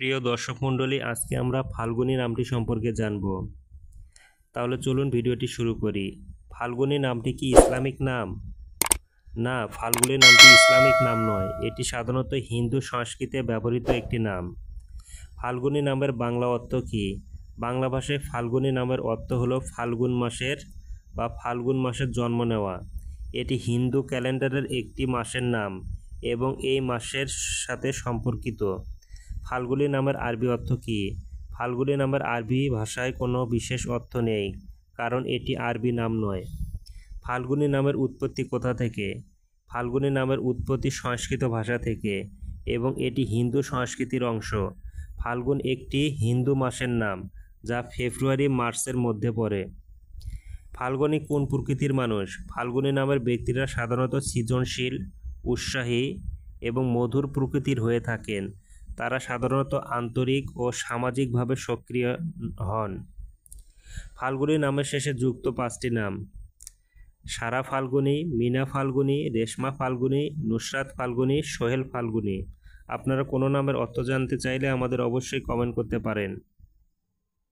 প্রিয় দর্শক মণ্ডলী আজকে আমরা ফাল্গুনি নামটি সম্পর্কে জানব তাহলে চলুন ভিডিওটি শুরু করি ফাল্গুনি নামটি কি ইসলামিক নাম না ফাল্গুনি নামটি ইসলামিক নাম নয় এটি সাধারণত হিন্দু সংস্কৃতিতে ব্যবহৃত একটি নাম ফাল্গুনি নামের বাংলা অর্থ কি বাংলা ভাষায় ফাল্গুনি নামের অর্থ হলো ফাল্গুন মাসের বা ফাল্গুন মাসের জন্ম নেওয়া এটি হিন্দু ক্যালেন্ডারের একটি মাসের নাম এবং এই মাসের সাথে সম্পর্কিত ফাল্গুলি নামের আরবি অর্থ কী ফাল্গুলি নামের আরবি ভাষায় কোনো বিশেষ অর্থ নেই কারণ এটি আরবি নাম নয় ফাল্গুনি নামের উৎপত্তি কোথা থেকে ফাল্গুনি নামের উৎপত্তি সংস্কৃত ভাষা থেকে এবং এটি হিন্দু সংস্কৃতির অংশ ফাল্গুন একটি হিন্দু মাসের নাম যা ফেব্রুয়ারি মার্চের মধ্যে পড়ে ফাল্গুনি কোন প্রকৃতির মানুষ ফাল্গুনি নামের ব্যক্তিরা সাধারণত সৃজনশীল উৎসাহী এবং মধুর প্রকৃতির হয়ে থাকেন তারা সাধারণত আন্তরিক ও সামাজিকভাবে সক্রিয় হন ফাল্গুনী নামের শেষে যুক্ত পাঁচটি নাম সারা ফাল্গুনি মিনা ফাল্গুনি রেশমা ফাল্গুনি নুসরাত ফাল্গুনি সোহেল ফাল্গুনি আপনারা কোনো নামের অর্থ জানতে চাইলে আমাদের অবশ্যই কমেন্ট করতে পারেন